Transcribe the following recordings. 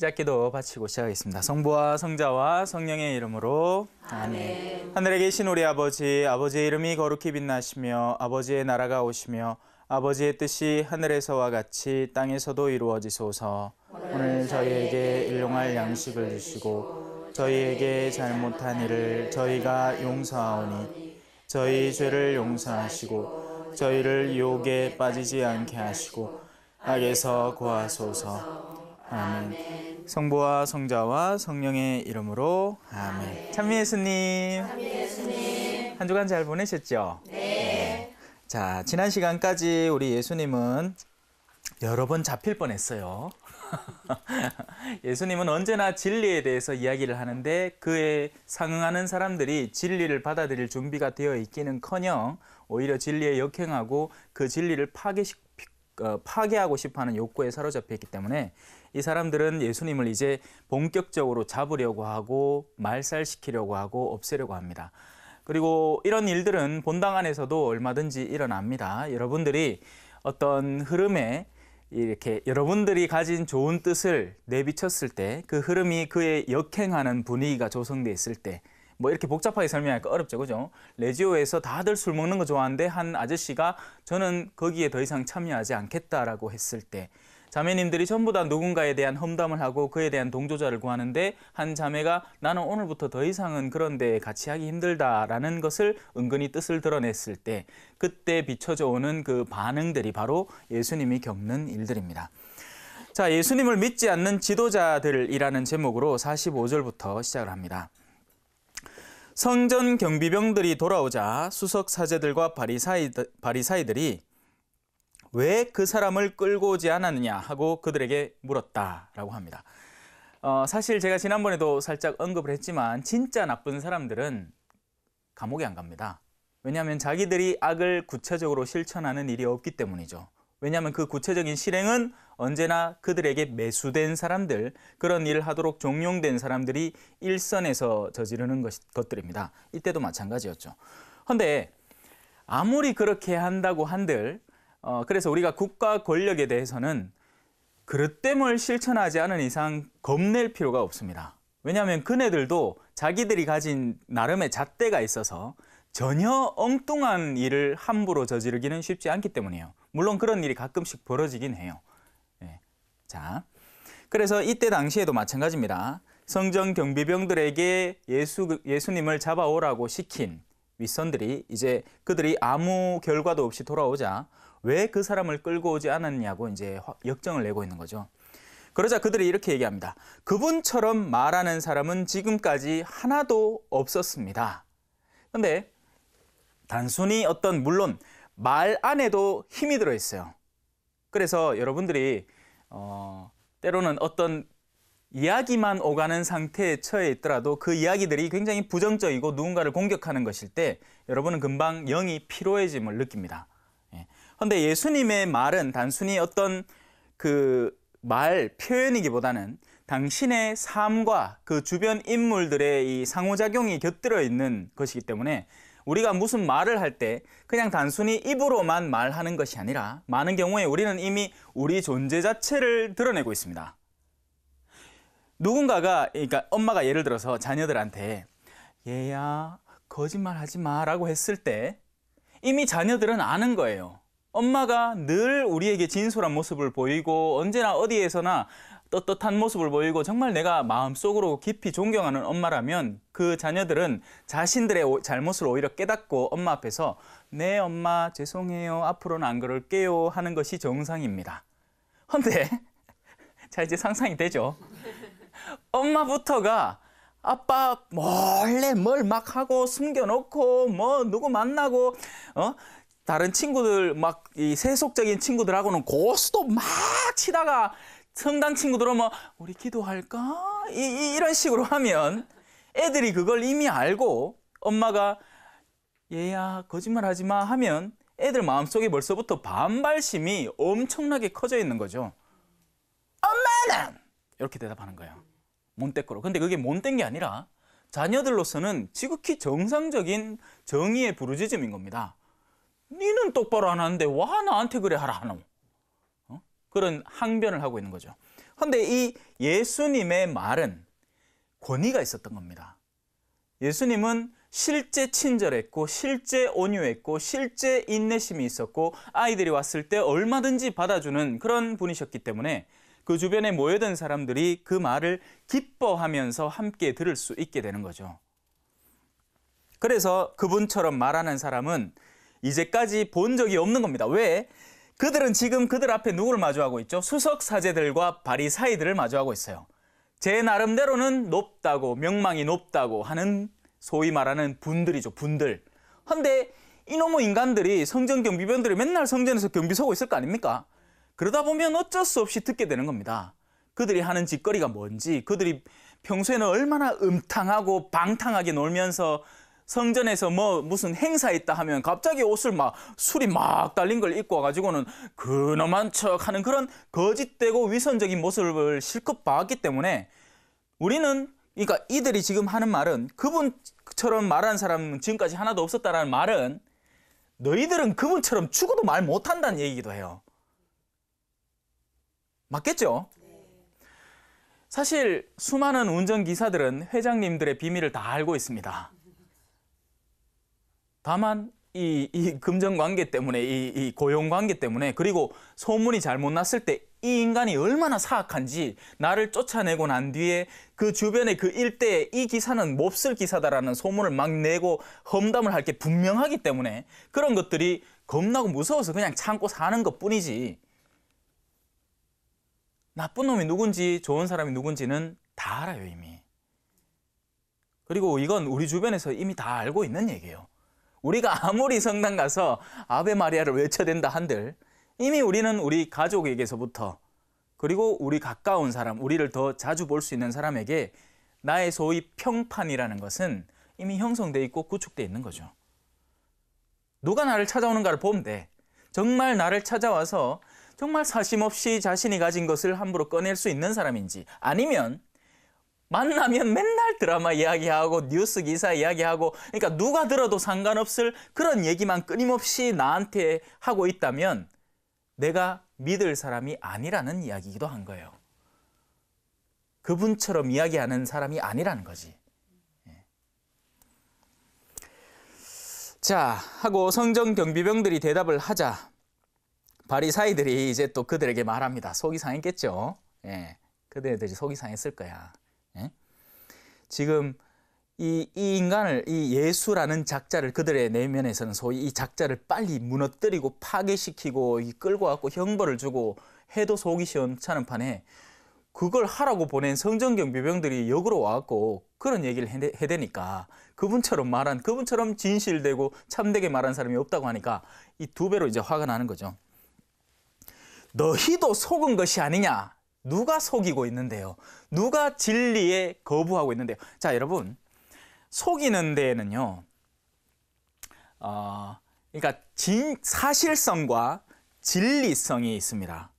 시작기도 바치고 시작하겠습니다. 성부와 성자와 성령의 이름으로 아멘. 하늘에 계신 우리 아버지, 아버지의 이름이 거룩히 빛나시며 아버지의 나라가 오시며 아버지의 뜻이 하늘에서와 같이 땅에서도 이루어지소서. 오늘 저희에게 일용할 양식을 주시고 저희에게 잘못한 일을 저희가 용서하오니 저희 죄를 용서하시고 저희를 유혹에 빠지지 않게 하시고 악에서 구하소서. 아멘. 성부와 성자와 성령의 이름으로 아멘. 찬미 예수님. 찬미 예수님. 한 주간 잘 보내셨죠? 네. 자, 지난 시간까지 우리 예수님은 여러 번 잡힐 뻔했어요. 예수님은 언제나 진리에 대해서 이야기를 하는데 그에 상응하는 사람들이 진리를 받아들일 준비가 되어 있기는커녕 오히려 진리에 역행하고 그 진리를 파괴시 어, 파괴하고 싶어하는 욕구에 사로잡혀 있기 때문에 이 사람들은 예수님을 이제 본격적으로 잡으려고 하고 말살시키려고 하고 없애려고 합니다. 그리고 이런 일들은 본당 안에서도 얼마든지 일어납니다. 여러분들이 어떤 흐름에 이렇게 여러분들이 가진 좋은 뜻을 내비쳤을 때 그 흐름이 그에 역행하는 분위기가 조성돼 있을 때뭐 이렇게 복잡하게 설명하니까 어렵죠, 그죠? 레지오에서 다들 술 먹는 거 좋아하는데 한 아저씨가 저는 거기에 더 이상 참여하지 않겠다라고 했을 때 자매님들이 전부 다 누군가에 대한 험담을 하고 그에 대한 동조자를 구하는데 한 자매가 나는 오늘부터 더 이상은 그런데 같이 하기 힘들다라는 것을 은근히 뜻을 드러냈을 때 그때 비춰져 오는 그 반응들이 바로 예수님이 겪는 일들입니다. 자, 예수님을 믿지 않는 지도자들이라는 제목으로 45절부터 시작을 합니다. 성전 경비병들이 돌아오자 수석 사제들과 바리사이드, 바리사이들이 왜 그 사람을 끌고 오지 않았느냐 하고 그들에게 물었다라고 합니다. 어, 사실 제가 지난번에도 살짝 언급을 했지만 진짜 나쁜 사람들은 감옥에 안 갑니다. 왜냐하면 자기들이 악을 구체적으로 실천하는 일이 없기 때문이죠. 왜냐하면 그 구체적인 실행은 언제나 그들에게 매수된 사람들, 그런 일을 하도록 종용된 사람들이 일선에서 저지르는 것, 것들입니다. 이때도 마찬가지였죠. 그런데 아무리 그렇게 한다고 한들, 어, 그래서 우리가 국가 권력에 대해서는 그릇됨을 실천하지 않은 이상 겁낼 필요가 없습니다. 왜냐하면 그네들도 자기들이 가진 나름의 잣대가 있어서 전혀 엉뚱한 일을 함부로 저지르기는 쉽지 않기 때문이에요. 물론 그런 일이 가끔씩 벌어지긴 해요. 네. 자, 그래서 이때 당시에도 마찬가지입니다. 성전 경비병들에게 예수, 예수님을 잡아오라고 시킨 윗선들이 이제 그들이 아무 결과도 없이 돌아오자 왜 그 사람을 끌고 오지 않았냐고 이제 역정을 내고 있는 거죠. 그러자 그들이 이렇게 얘기합니다. 그분처럼 말하는 사람은 지금까지 하나도 없었습니다. 근데 단순히 어떤 물론 말 안에도 힘이 들어 있어요. 그래서 여러분들이 어, 때로는 어떤 이야기만 오가는 상태에 처해 있더라도 그 이야기들이 굉장히 부정적이고 누군가를 공격하는 것일 때 여러분은 금방 영이 피로해짐을 느낍니다. 예. 그런데 예. 수님의 말은 단순히 어떤 그 말 표현이기보다는 당신의 삶과 그 주변 인물들의 이 상호작용이 곁들여 있는 것이기 때문에 우리가 무슨 말을 할 때 그냥 단순히 입으로만 말하는 것이 아니라 많은 경우에 우리는 이미 우리 존재 자체를 드러내고 있습니다. 누군가가 그러니까 엄마가 예를 들어서 자녀들한테 얘야 거짓말 하지 마라고 했을 때 이미 자녀들은 아는 거예요. 엄마가 늘 우리에게 진솔한 모습을 보이고 언제나 어디에서나 떳떳한 모습을 보이고 정말 내가 마음속으로 깊이 존경하는 엄마라면 그 자녀들은 자신들의 잘못을 오히려 깨닫고 엄마 앞에서 네 엄마 죄송해요 앞으로는 안 그럴게요 하는 것이 정상입니다. 헌데 자 이제 상상이 되죠. 엄마부터가 아빠 몰래 뭘 막 하고 숨겨놓고 뭐 누구 만나고 어 다른 친구들 막 이 세속적인 친구들하고는 고스톱 막 치다가 성당 친구들은 뭐 우리 기도할까? 이, 이, 이런 식으로 하면 애들이 그걸 이미 알고 엄마가 얘야 거짓말하지 마 하면 애들 마음속에 벌써부터 반발심이 엄청나게 커져 있는 거죠. 엄마는 이렇게 대답하는 거예요. 몬때꾸로. 근데 그게 몬땐 게 아니라 자녀들로서는 지극히 정상적인 정의의 부르짖음인 겁니다. 니는 똑바로 안 하는데 와 나한테 그래 하라 하노. 그런 항변을 하고 있는 거죠. 그런데 이 예수님의 말은 권위가 있었던 겁니다. 예수님은 실제 친절했고 실제 온유했고 실제 인내심이 있었고 아이들이 왔을 때 얼마든지 받아주는 그런 분이셨기 때문에 그 주변에 모여든 사람들이 그 말을 기뻐하면서 함께 들을 수 있게 되는 거죠. 그래서 그분처럼 말하는 사람은 이제까지 본 적이 없는 겁니다. 왜? 그들은 지금 그들 앞에 누구를 마주하고 있죠? 수석 사제들과 바리사이들을 마주하고 있어요. 제 나름대로는 높다고 명망이 높다고 하는 소위 말하는 분들이죠. 분들. 한데 이놈의 인간들이 성전 경비병들이 맨날 성전에서 경비 서고 있을 거 아닙니까? 그러다 보면 어쩔 수 없이 듣게 되는 겁니다. 그들이 하는 짓거리가 뭔지, 그들이 평소에는 얼마나 음탕하고 방탕하게 놀면서 성전에서 뭐 무슨 행사 있다 하면 갑자기 옷을 막 술이 막 달린 걸 입고 와가지고는 그놈한 척 하는 그런 거짓되고 위선적인 모습을 실컷 봤기 때문에 우리는 그러니까 이들이 지금 하는 말은 그분처럼 말한 사람은 지금까지 하나도 없었다라는 말은 너희들은 그분처럼 죽어도 말 못한다는 얘기기도 해요. 맞겠죠? 사실 수많은 운전기사들은 회장님들의 비밀을 다 알고 있습니다. 다만 이, 이 금전 관계 때문에 이, 이 고용 관계 때문에 그리고 소문이 잘못 났을 때 이 인간이 얼마나 사악한지 나를 쫓아내고 난 뒤에 그 주변의 그 일대에 이 기사는 몹쓸 기사다라는 소문을 막 내고 험담을 할 게 분명하기 때문에 그런 것들이 겁나고 무서워서 그냥 참고 사는 것뿐이지 나쁜 놈이 누군지 좋은 사람이 누군지는 다 알아요 이미 그리고 이건 우리 주변에서 이미 다 알고 있는 얘기예요 우리가 아무리 성당 가서 아베 마리아를 외쳐댄다 한들 이미 우리는 우리 가족에게서부터 그리고 우리 가까운 사람, 우리를 더 자주 볼 수 있는 사람에게 나의 소위 평판이라는 것은 이미 형성돼 있고 구축되어 있는 거죠. 누가 나를 찾아오는가를 보면 돼. 정말 나를 찾아와서 정말 사심 없이 자신이 가진 것을 함부로 꺼낼 수 있는 사람인지 아니면 만나면 맨날 드라마 이야기하고 뉴스 기사 이야기하고 그러니까 누가 들어도 상관없을 그런 얘기만 끊임없이 나한테 하고 있다면 내가 믿을 사람이 아니라는 이야기이기도 한 거예요. 그분처럼 이야기하는 사람이 아니라는 거지. 예. 자, 하고 성전 경비병들이 대답을 하자 바리사이들이 이제 또 그들에게 말합니다. 속이 상했겠죠. 예. 그들이 속이 상했을 거야. 지금 이, 이 인간을 이 예수라는 작자를 그들의 내면에서는 소위 이 작자를 빨리 무너뜨리고 파괴시키고 이 끌고 갖고 형벌을 주고 해도 속이 시원찮은 판에 그걸 하라고 보낸 성전경 비병들이 역으로 와갖고 그런 얘기를 해대니까 그분처럼 말한 그분처럼 진실되고 참되게 말한 사람이 없다고 하니까 이 두 배로 이제 화가 나는 거죠. 너희도 속은 것이 아니냐 누가 속이고 있는데요? 누가 진리에 거부하고 있는데요? 자, 여러분. 속이는 데에는요. 어, 그러니까 진, 사실성과 진리성이 있습니다.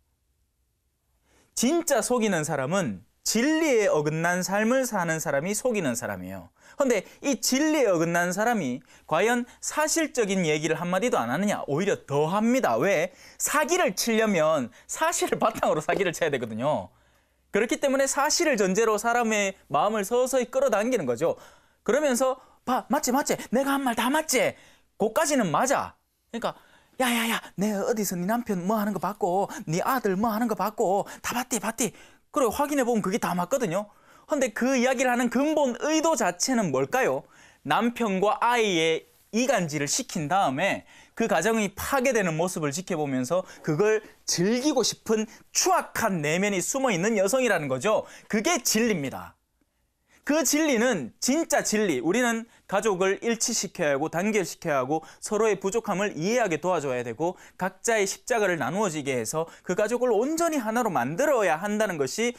진짜 속이는 사람은 진리에 어긋난 삶을 사는 사람이 속이는 사람이에요. 그런데 이 진리에 어긋난 사람이 과연 사실적인 얘기를 한마디도 안 하느냐? 오히려 더 합니다. 왜? 사기를 치려면 사실을 바탕으로 사기를 쳐야 되거든요. 그렇기 때문에 사실을 전제로 사람의 마음을 서서히 끌어당기는 거죠. 그러면서 봐, 맞지, 맞지? 내가 한 말 다 맞지? 그까지는 맞아. 그러니까 야야야, 내 어디서 네 남편 뭐 하는 거 봤고, 네 아들 뭐 하는 거 봤고, 다 봤디, 봤디. 그래 확인해 보면 그게 다 맞거든요. 근데 그 이야기를 하는 근본 의도 자체는 뭘까요? 남편과 아이의 이간질을 시킨 다음에 그 가정이 파괴되는 모습을 지켜보면서 그걸 즐기고 싶은 추악한 내면이 숨어 있는 여성이라는 거죠. 그게 진리입니다. 그 진리는 진짜 진리. 우리는 가족을 일치시켜야 하고 단결시켜야 하고 서로의 부족함을 이해하게 도와줘야 되고 각자의 십자가를 나누어지게 해서 그 가족을 온전히 하나로 만들어야 한다는 것이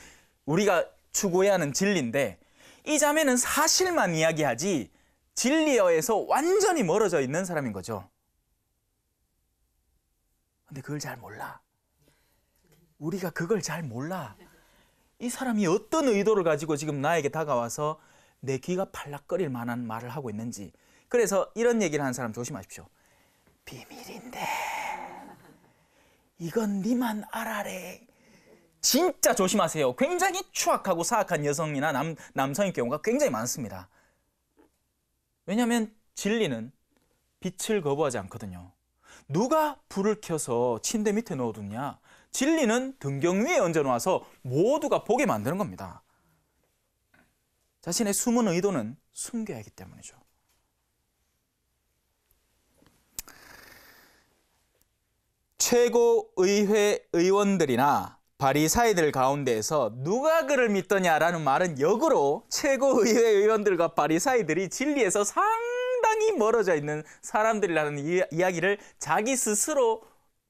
우리가 추구해야 하는 진리인데 이 자매는 사실만 이야기하지 진리어에서 완전히 멀어져 있는 사람인 거죠. 근데 그걸 잘 몰라. 우리가 그걸 잘 몰라. 이 사람이 어떤 의도를 가지고 지금 나에게 다가와서 내 귀가 팔락거릴 만한 말을 하고 있는지 그래서 이런 얘기를 하는 사람 조심하십시오. 비밀인데 이건 니만 알아래. 진짜 조심하세요. 굉장히 추악하고 사악한 여성이나 남, 남성의 경우가 굉장히 많습니다. 왜냐하면 진리는 빛을 거부하지 않거든요. 누가 불을 켜서 침대 밑에 넣어두냐? 진리는 등경 위에 얹어놓아서 모두가 보게 만드는 겁니다. 자신의 숨은 의도는 숨겨야 하기 때문이죠. 최고의회 의원들이나 바리사이들 가운데에서 누가 그를 믿더냐라는 말은 역으로 최고의회 의원들과 바리사이들이 진리에서 상당히 멀어져 있는 사람들이라는 이야기를 자기 스스로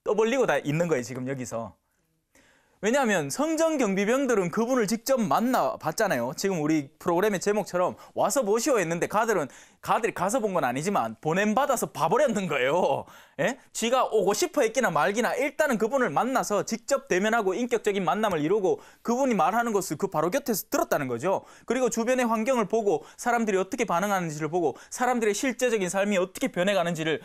떠벌리고 다 있는 거예요, 지금 여기서. 왜냐하면 성전 경비병들은 그분을 직접 만나 봤잖아요. 지금 우리 프로그램의 제목처럼 와서 보시오 했는데 가들은 가들이 가서 본 건 아니지만 보냄 받아서 봐버렸는 거예요. 예? 쥐가 오고 싶어 했기나 말기나 일단은 그분을 만나서 직접 대면하고 인격적인 만남을 이루고 그분이 말하는 것을 그 바로 곁에서 들었다는 거죠. 그리고 주변의 환경을 보고 사람들이 어떻게 반응하는지를 보고 사람들의 실제적인 삶이 어떻게 변해가는지를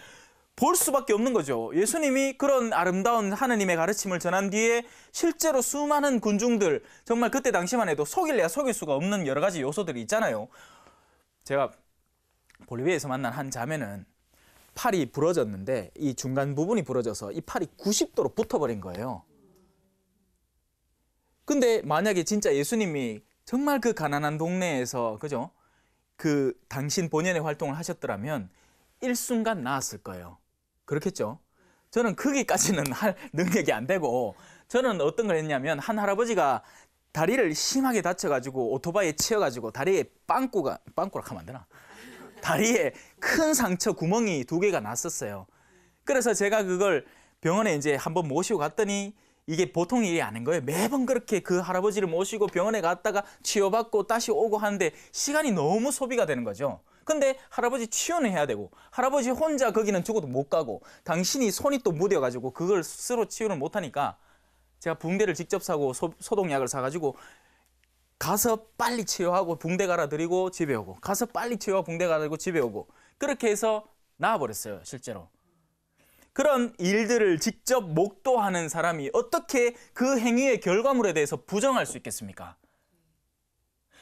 볼 수밖에 없는 거죠. 예수님이 그런 아름다운 하느님의 가르침을 전한 뒤에 실제로 수많은 군중들 정말 그때 당시만 해도 속일래야 속일 수가 없는 여러 가지 요소들이 있잖아요. 제가 볼리비아에서 만난 한 자매는 팔이 부러졌는데 이 중간 부분이 부러져서 이 팔이 90도로 붙어버린 거예요. 근데 만약에 진짜 예수님이 정말 그 가난한 동네에서 그죠? 그 당신 본연의 활동을 하셨더라면 일순간 나았을 거예요. 그렇겠죠. 저는 크기까지는 할 능력이 안 되고 저는 어떤 걸 했냐면 한 할아버지가 다리를 심하게 다쳐가지고 오토바이에 치여가지고 다리에 빵꾸가 빵꾸라 하면 안 되나? 다리에 큰 상처 구멍이 두 개가 났었어요. 그래서 제가 그걸 병원에 이제 한번 모시고 갔더니 이게 보통 일이 아닌 거예요. 매번 그렇게 그 할아버지를 모시고 병원에 갔다가 치료받고 다시 오고 하는데 시간이 너무 소비가 되는 거죠. 근데 할아버지 치유는 해야 되고 할아버지 혼자 거기는 죽어도 못 가고 당신이 손이 또 무뎌가지고 그걸 스스로 치유를 못하니까 제가 붕대를 직접 사고 소, 소독약을 사가지고 가서 빨리 치유하고 붕대 갈아드리고 집에 오고 가서 빨리 치유하고 붕대 갈아드리고 집에 오고 그렇게 해서 나와버렸어요 실제로 그런 일들을 직접 목도하는 사람이 어떻게 그 행위의 결과물에 대해서 부정할 수 있겠습니까?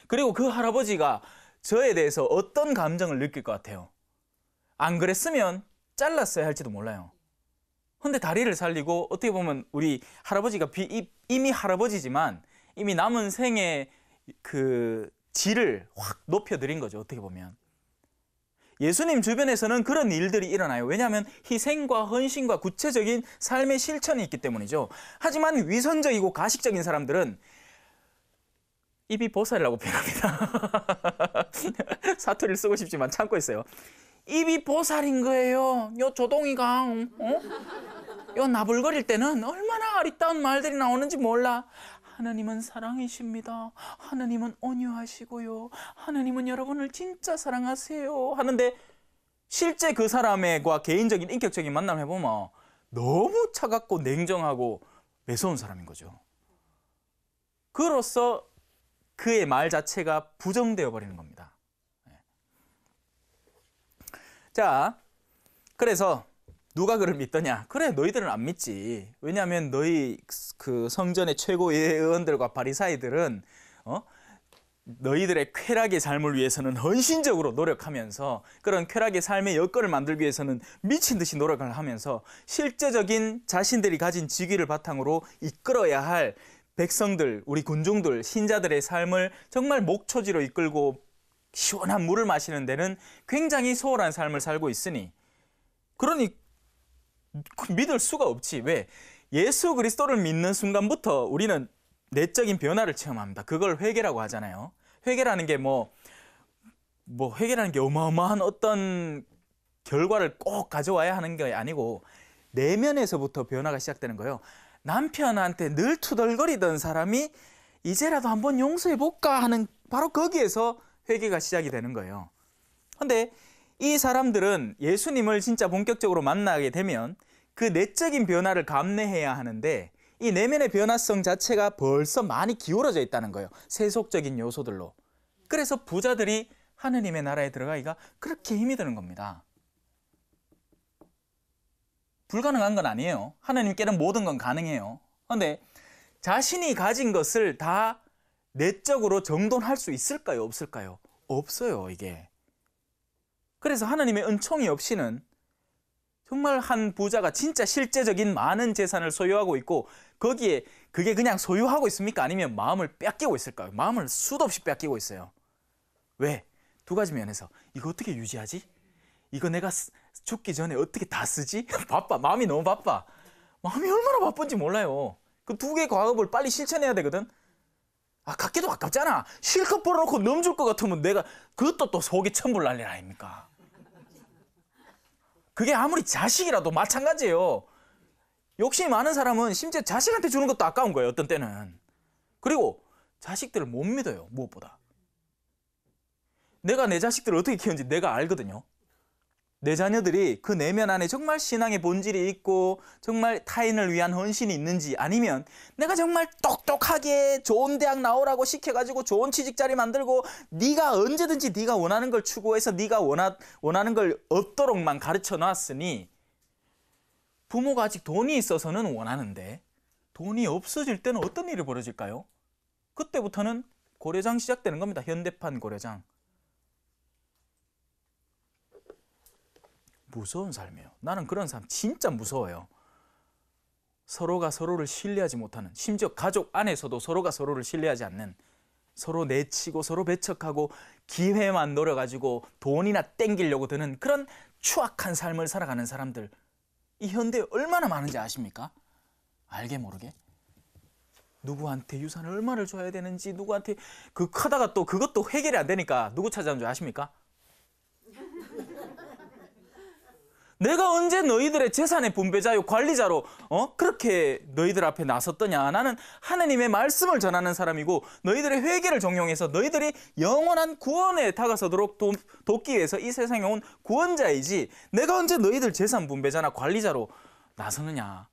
그리고 그 할아버지가 저에 대해서 어떤 감정을 느낄 것 같아요? 안 그랬으면 잘랐어야 할지도 몰라요. 근데 다리를 살리고 어떻게 보면 우리 할아버지가 비, 이미 할아버지지만 이미 남은 생의 그 질을 확 높여드린 거죠. 어떻게 보면. 예수님 주변에서는 그런 일들이 일어나요. 왜냐하면 희생과 헌신과 구체적인 삶의 실천이 있기 때문이죠. 하지만 위선적이고 가식적인 사람들은 입이 보살이라고 표현합니다. 사투리를 쓰고 싶지만 참고 있어요. 입이 보살인 거예요. 요 조동이가 어? 요 나불거릴 때는 얼마나 아리따운 말들이 나오는지 몰라. 하나님은 사랑이십니다. 하나님은 온유하시고요. 하나님은 여러분을 진짜 사랑하세요. 하는데 실제 그 사람과 개인적인 인격적인 만남을 해보면 너무 차갑고 냉정하고 매서운 사람인 거죠. 그로써 그의 말 자체가 부정되어 버리는 겁니다. 예. 자, 그래서 누가 그를 믿더냐? 그래, 너희들은 안 믿지. 왜냐하면 너희 그 성전의 최고 예언들과 바리사이들은 어? 너희들의 쾌락의 삶을 위해서는 헌신적으로 노력하면서 그런 쾌락의 삶의 여건을 만들기 위해서는 미친 듯이 노력을 하면서 실제적인 자신들이 가진 직위를 바탕으로 이끌어야 할 백성들, 우리 군중들, 신자들의 삶을 정말 목초지로 이끌고 시원한 물을 마시는 데는 굉장히 소홀한 삶을 살고 있으니 그러니 그 믿을 수가 없지. 왜? 예수 그리스도를 믿는 순간부터 우리는 내적인 변화를 체험합니다. 그걸 회개라고 하잖아요. 회개라는 게 뭐뭐 뭐 회개라는 게 어마어마한 어떤 결과를 꼭 가져와야 하는 게 아니고 내면에서부터 변화가 시작되는 거예요. 남편한테 늘 투덜거리던 사람이 이제라도 한번 용서해 볼까 하는 바로 거기에서 회개가 시작이 되는 거예요. 근데 이 사람들은 예수님을 진짜 본격적으로 만나게 되면 그 내적인 변화를 감내해야 하는데 이 내면의 변화성 자체가 벌써 많이 기울어져 있다는 거예요. 세속적인 요소들로. 그래서 부자들이 하느님의 나라에 들어가기가 그렇게 힘이 드는 겁니다. 불가능한 건 아니에요. 하나님께는 모든 건 가능해요. 그런데 자신이 가진 것을 다 내적으로 정돈할 수 있을까요? 없을까요? 없어요, 이게. 그래서 하나님의 은총이 없이는 정말 한 부자가 진짜 실제적인 많은 재산을 소유하고 있고 거기에 그게 그냥 소유하고 있습니까? 아니면 마음을 뺏기고 있을까요? 마음을 수도 없이 뺏기고 있어요. 왜? 두 가지 면에서 이거 어떻게 유지하지? 이거 내가 죽기 전에 어떻게 다 쓰지? 바빠. 마음이 너무 바빠. 마음이 얼마나 바쁜지 몰라요. 그 두 개의 과업을 빨리 실천해야 되거든. 아, 갖기도 아깝잖아. 실컷 벌어놓고 넘줄 것 같으면 내가 그것도 또 속이 천불 날일 아닙니까? 그게 아무리 자식이라도 마찬가지예요. 욕심이 많은 사람은 심지어 자식한테 주는 것도 아까운 거예요, 어떤 때는. 그리고 자식들을 못 믿어요, 무엇보다. 내가 내 자식들을 어떻게 키웠는지 내가 알거든요. 내 자녀들이 그 내면 안에 정말 신앙의 본질이 있고 정말 타인을 위한 헌신이 있는지 아니면 내가 정말 똑똑하게 좋은 대학 나오라고 시켜가지고 좋은 취직자리 만들고 네가 언제든지 네가 원하는 걸 추구해서 네가 원하, 원하는 걸 없도록만 가르쳐 놨으니 부모가 아직 돈이 있어서는 원하는데 돈이 없어질 때는 어떤 일이 벌어질까요? 그때부터는 고려장 시작되는 겁니다. 현대판 고려장. 무서운 삶이에요. 나는 그런 삶 진짜 무서워요. 서로가 서로를 신뢰하지 못하는, 심지어 가족 안에서도 서로가 서로를 신뢰하지 않는, 서로 내치고 서로 배척하고 기회만 노려가지고 돈이나 땡기려고 드는 그런 추악한 삶을 살아가는 사람들. 이 현대에 얼마나 많은지 아십니까? 알게 모르게. 누구한테 유산을 얼마를 줘야 되는지 누구한테 그크다가또 그것도 해결이 안 되니까 누구 찾아온 줄 아십니까? 내가 언제 너희들의 재산의 분배자요 관리자로 어 그렇게 너희들 앞에 나섰더냐 나는 하나님의 말씀을 전하는 사람이고 너희들의 회개를 정용해서 너희들이 영원한 구원에 다가서도록 도, 돕기 위해서 이 세상에 온 구원자이지 내가 언제 너희들 재산 분배자나 관리자로 나서느냐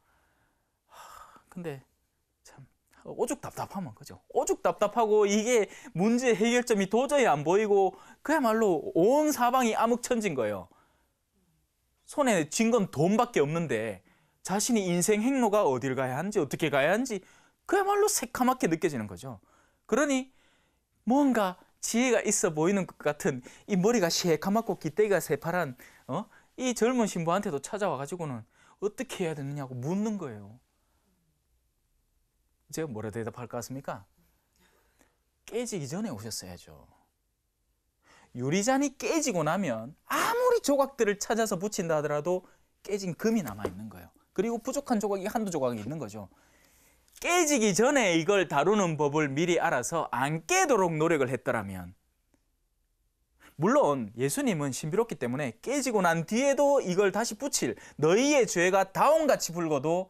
하, 근데 참 오죽 답답하면 그죠 오죽 답답하고 이게 문제 해결점이 도저히 안 보이고 그야말로 온 사방이 암흑천진 거예요 손에 쥔 건 돈밖에 없는데 자신이 인생 행로가 어디를 가야 하는지 어떻게 가야 하는지 그야말로 새카맣게 느껴지는 거죠. 그러니 뭔가 지혜가 있어 보이는 것 같은 이 머리가 새카맣고 깃대가 새파란 어? 이 젊은 신부한테도 찾아와 가지고는 어떻게 해야 되느냐고 묻는 거예요. 제가 뭐라 대답할 것 같습니까? 깨지기 전에 오셨어야죠. 유리잔이 깨지고 나면 아무리 조각들을 찾아서 붙인다 하더라도 깨진 금이 남아있는 거예요. 그리고 부족한 조각이 한두 조각이 있는 거죠. 깨지기 전에 이걸 다루는 법을 미리 알아서 안 깨도록 노력을 했더라면 물론 예수님은 신비롭기 때문에 깨지고 난 뒤에도 이걸 다시 붙일 너희의 죄가 다온같이 붉어도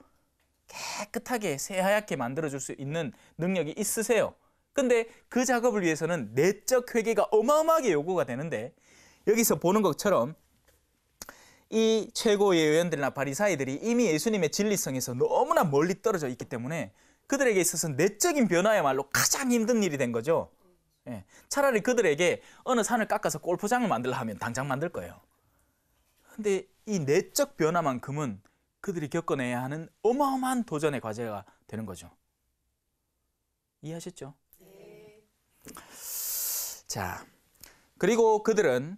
깨끗하게 새하얗게 만들어줄 수 있는 능력이 있으세요. 근데 그 작업을 위해서는 내적 회개가 어마어마하게 요구가 되는데 여기서 보는 것처럼 이 최고 의의원들이나 바리사이들이 이미 예수님의 진리성에서 너무나 멀리 떨어져 있기 때문에 그들에게 있어서 내적인 변화야말로 가장 힘든 일이 된 거죠. 예. 차라리 그들에게 어느 산을 깎아서 골프장을 만들라 하면 당장 만들 거예요. 근데 이 내적 변화만큼은 그들이 겪어내야 하는 어마어마한 도전의 과제가 되는 거죠. 이해하셨죠? 자, 그리고 그들은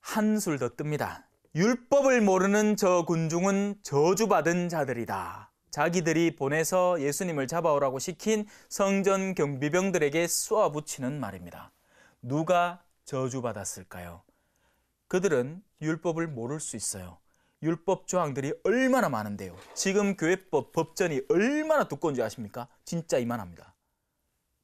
한술 더 뜹니다. 율법을 모르는 저 군중은 저주받은 자들이다. 자기들이 보내서 예수님을 잡아오라고 시킨 성전 경비병들에게 쏘아붙이는 말입니다. 누가 저주받았을까요? 그들은 율법을 모를 수 있어요. 율법 조항들이 얼마나 많은데요. 지금 교회법 법전이 얼마나 두꺼운지 아십니까? 진짜 이만합니다.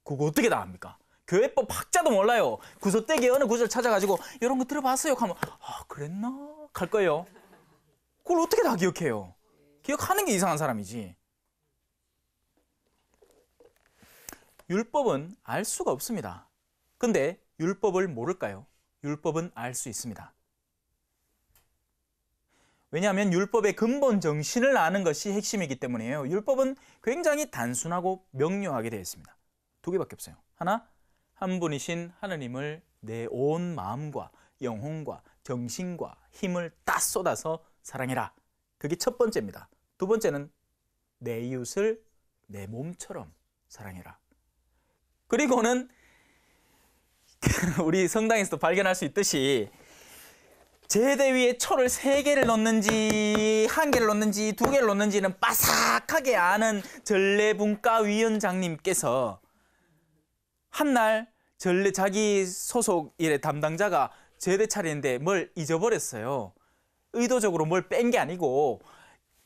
그거 어떻게 나합니까 교회법 학자도 몰라요. 구소떼기 어느 구절 찾아가지고 이런 거 들어봤어요. 하면 아 그랬나? 갈 거예요. 그걸 어떻게 다 기억해요? 기억하는 게 이상한 사람이지. 율법은 알 수가 없습니다. 근데 율법을 모를까요? 율법은 알 수 있습니다. 왜냐하면 율법의 근본 정신을 아는 것이 핵심이기 때문이에요. 율법은 굉장히 단순하고 명료하게 되어 있습니다. 두 개밖에 없어요. 하나, 한 분이신 하느님을 내 온 마음과 영혼과 정신과 힘을 다 쏟아서 사랑해라. 그게 첫 번째입니다. 두 번째는 내 이웃을 내 몸처럼 사랑해라. 그리고는 우리 성당에서도 발견할 수 있듯이 제대 위에 초를 세 개를 넣는지 한 개를 넣는지 두 개를 넣는지는 빠삭하게 아는 전래분과 위원장님께서 한날 전례 자기 소속 일의 담당자가 제대 차례인데 뭘 잊어버렸어요. 의도적으로 뭘 뺀 게 아니고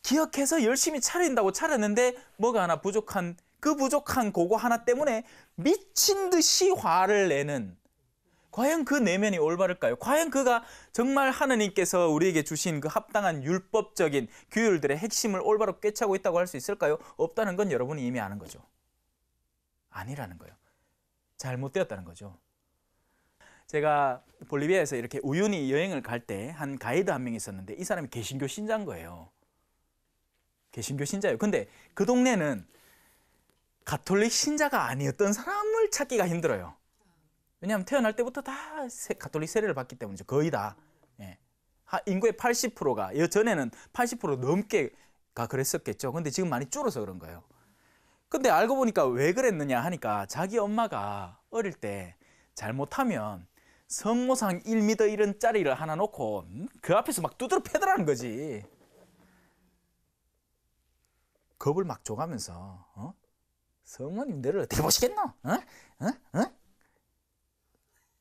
기억해서 열심히 차린다고 차렸는데 뭐가 하나 부족한 그 부족한 고거 하나 때문에 미친 듯이 화를 내는 과연 그 내면이 올바를까요? 과연 그가 정말 하느님께서 우리에게 주신 그 합당한 율법적인 규율들의 핵심을 올바로 꿰차고 있다고 할 수 있을까요? 없다는 건 여러분이 이미 아는 거죠. 아니라는 거예요. 잘못되었다는 거죠. 제가 볼리비아에서 이렇게 우연히 여행을 갈 때 한 가이드 한명 있었는데 이 사람이 개신교 신자인 거예요. 개신교 신자예요. 근데 그 동네는 가톨릭 신자가 아니었던 사람을 찾기가 힘들어요. 왜냐하면 태어날 때부터 다 가톨릭 세례를 받기 때문이죠. 거의 다. 예. 인구의 80%가, 전에는80% 넘게가 그랬었겠죠. 근데 지금 많이 줄어서 그런 거예요. 근데 알고 보니까 왜 그랬느냐 하니까 자기 엄마가 어릴 때 잘못하면 성모상 1미터 이런 짜리를 하나 놓고 그 앞에서 막 두드려 패더라는 거지. 겁을 막 줘가면서 어? 성모님내을 어떻게 보시겠노? 어? 어? 어?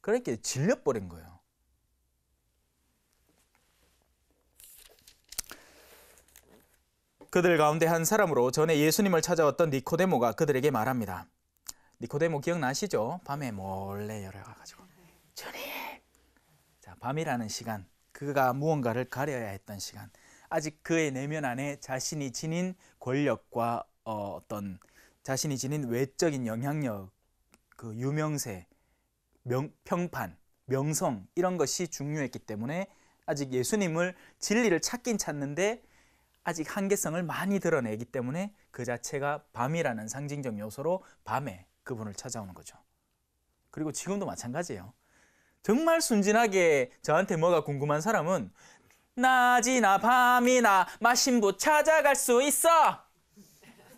그렇게 질려버린 거예요. 그들 가운데 한 사람으로 전에 예수님을 찾아왔던 니코데모가 그들에게 말합니다. 니코데모 기억나시죠? 밤에 몰래 열어가지고 주님, 자 밤이라는 시간, 그가 무언가를 가려야 했던 시간, 아직 그의 내면 안에 자신이 지닌 권력과 어, 어떤 자신이 지닌 외적인 영향력, 그 유명세, 명, 평판, 명성 이런 것이 중요했기 때문에 아직 예수님을 진리를 찾긴 찾는데 아직 한계성을 많이 드러내기 때문에 그 자체가 밤이라는 상징적 요소로 밤에 그분을 찾아오는 거죠. 그리고 지금도 마찬가지예요. 정말 순진하게 저한테 뭐가 궁금한 사람은 낮이나 밤이나 마신부 찾아갈 수 있어!